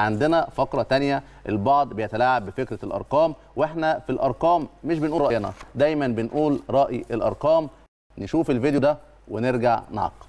عندنا فقرة تانية البعض بيتلاعب بفكرة الأرقام وإحنا في الأرقام مش بنقول رأينا دايما بنقول رأي الأرقام نشوف الفيديو ده ونرجع نعقب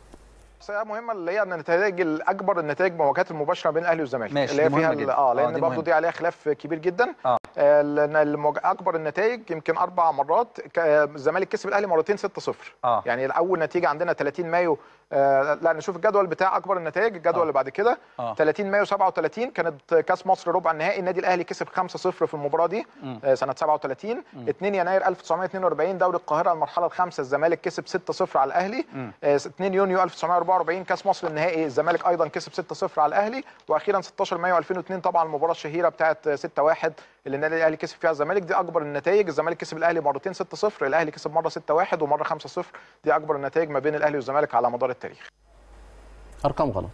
مسألة مهمة اللي هي ان النتائج الاكبر النتائج مواجهات المباشره بين الاهلي والزمالك اللي هي فيها آه،, اه لان آه برضه دي عليها خلاف كبير جدا آه. آه، المواج... اكبر النتائج يمكن اربع مرات آه، الزمالك كسب الاهلي مرتين 6-0 آه. يعني اول نتيجه عندنا 30 مايو آه، لا نشوف الجدول بتاع اكبر النتائج الجدول آه. اللي بعد كده آه. 30 مايو 37 كانت كاس مصر ربع النهائي النادي الاهلي كسب 5-0 في المباراه دي م. آه، سنه 37 م. 2 يناير 1942 دوري القاهره المرحله الخامسه الزمالك كسب 6-0 على الاهلي م. 2 آه، يونيو 1944 كاس مصر النهائي الزمالك ايضا كسب 6-0 على الاهلي واخيرا 16 مايو 2002 طبعا المباراه الشهيره بتاعه 6-1 اللي النادي الاهلي كسب فيها الزمالك دي اكبر النتائج الزمالك كسب الاهلي مرتين 6-0 الاهلي كسب مره 6-1 ومره 5-0 دي اكبر النتائج ما بين الاهلي والزمالك على مدار التاريخ ارقام غلط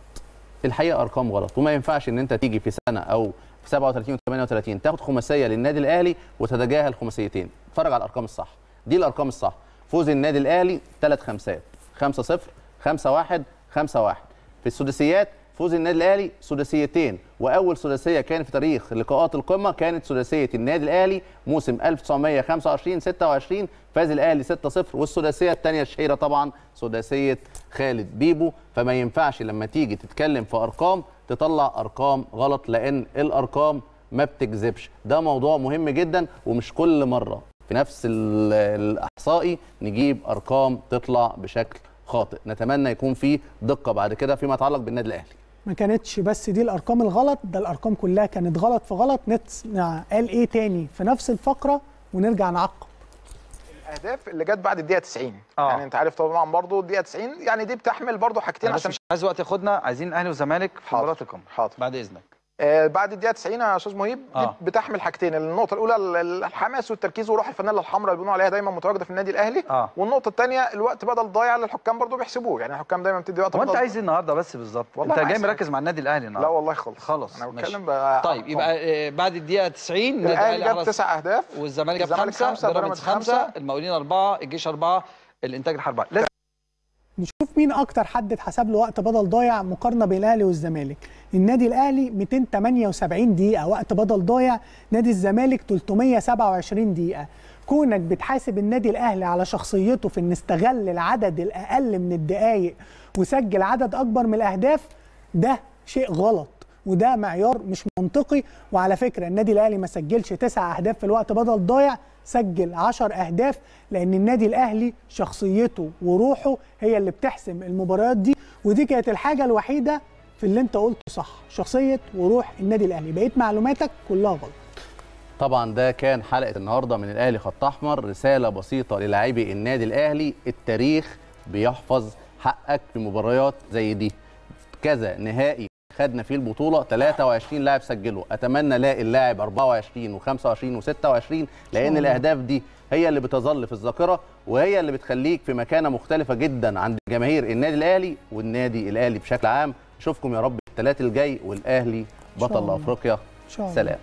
الحقيقه ارقام غلط وما ينفعش ان انت تيجي في سنه او في 37 و 38 تاخد خماسيه للنادي الاهلي وتتجاهل خماسيتين اتفرج على الارقام الصح دي الارقام الصح فوز النادي الاهلي ثلاث خمسات 5 0 5 1 5 1 في السداسيات فوز النادي الاهلي سداسيتين واول سداسيه كان في تاريخ لقاءات القمه كانت سداسيه النادي الاهلي موسم 1925 26 فاز الاهلي 6-0 والسداسيه الثانيه الشهيره طبعا سداسيه خالد بيبو فما ينفعش لما تيجي تتكلم في ارقام تطلع ارقام غلط لان الارقام ما بتكذبش ده موضوع مهم جدا ومش كل مره في نفس الاحصائي نجيب ارقام تطلع بشكل خاطئ نتمنى يكون في دقه بعد كده فيما يتعلق بالنادي الاهلي ما كانتش بس دي الارقام الغلط ده الارقام كلها كانت غلط في غلط نسمع قال ايه تاني في نفس الفقره ونرجع نعقب الاهداف اللي جت بعد الدقيقه 90 آه. يعني انت عارف طبعا برضو الدقيقه 90 يعني دي بتحمل برضو حاجتين عشان مش عايز وقت ياخدنا عايزين اهلي وزمالك في حاضر. حاضر بعد اذنك آه، بعد الدقيقه 90 يا استاذ مهيب آه. بتحمل حاجتين النقطه الاولى الحماس والتركيز وروح الفنانه الحمراء اللي بنقول عليها دايما متواجده في النادي الاهلي آه. والنقطه الثانيه الوقت بدل ضايع للحكام برضو بيحسبوه يعني الحكام دايما بتدي وقت وانت عايز إيه النهارده بس بالظبط انت جاي مركز مع النادي الاهلي النهارده لا والله خالص خلص انا بتكلم طيب يبقى آه، بعد الدقيقه 90 الاهلي جاب تسع اهداف والزمالك جاب خمسه بيراميدز خمسه المقاولين اربعه الجيش اربعه الانتاج الحربي نشوف مين اكتر حد اتحسب له وقت بدل ضايع مقارنه بين الاهلي والزمالك النادي الاهلي 278 دقيقه وقت بدل ضايع نادي الزمالك 327 دقيقه كونك بتحاسب النادي الاهلي على شخصيته في ان استغل العدد الاقل من الدقائق وسجل عدد اكبر من الاهداف ده شيء غلط وده معيار مش منطقي وعلى فكره النادي الاهلي ما سجلش تسع اهداف في الوقت بدل ضايع سجل 10 اهداف لان النادي الاهلي شخصيته وروحه هي اللي بتحسم المباريات دي ودي كانت الحاجه الوحيده في اللي انت قلته صح شخصيه وروح النادي الاهلي بقيت معلوماتك كلها غلط طبعا ده كان حلقه النهارده من الاهلي خط احمر رساله بسيطه للاعبي النادي الاهلي التاريخ بيحفظ حقك في مباريات زي دي كذا نهائي خدنا فيه البطوله 23 لاعب سجلوا اتمنى الاقي اللاعب 24 و25 و26 لان الاهداف دي هي اللي بتظل في الذاكره وهي اللي بتخليك في مكانه مختلفه جدا عند جماهير النادي الاهلي والنادي الاهلي بشكل عام اشوفكم يا رب الثلاث الجاي والاهلي بطل افريقيا سلام